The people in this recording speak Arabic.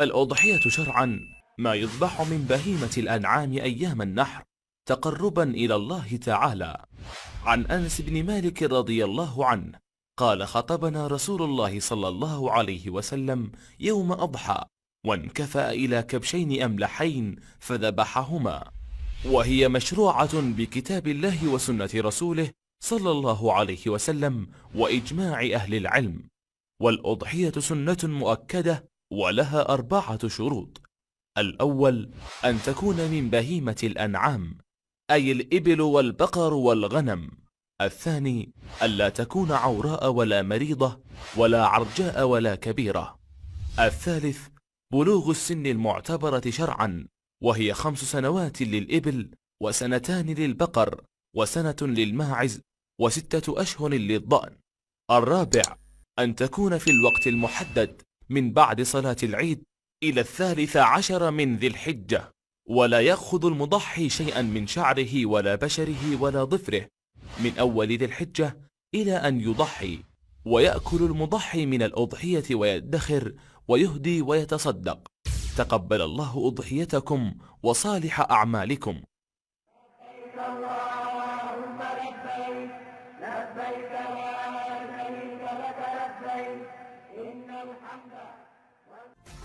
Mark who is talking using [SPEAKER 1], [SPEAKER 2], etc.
[SPEAKER 1] الأضحية شرعا ما يذبح من بهيمة الأنعام أيام النحر تقربا إلى الله تعالى عن أنس بن مالك رضي الله عنه قال خطبنا رسول الله صلى الله عليه وسلم يوم أضحى وانكفأ إلى كبشين أملحين فذبحهما وهي مشروعة بكتاب الله وسنة رسوله صلى الله عليه وسلم وإجماع أهل العلم والأضحية سنة مؤكدة ولها أربعة شروط الأول أن تكون من بهيمة الأنعام أي الإبل والبقر والغنم الثاني ألا تكون عوراء ولا مريضة ولا عرجاء ولا كبيرة الثالث بلوغ السن المعتبرة شرعا وهي خمس سنوات للإبل وسنتان للبقر وسنة للماعز وستة أشهر للضأن الرابع أن تكون في الوقت المحدد من بعد صلاة العيد إلى الثالث عشر من ذي الحجة ولا يأخذ المضحي شيئا من شعره ولا بشره ولا ظفره من أول ذي الحجة إلى أن يضحي ويأكل المضحي من الأضحية ويدخر ويهدي ويتصدق تقبل الله أضحيتكم وصالح أعمالكم
[SPEAKER 2] One.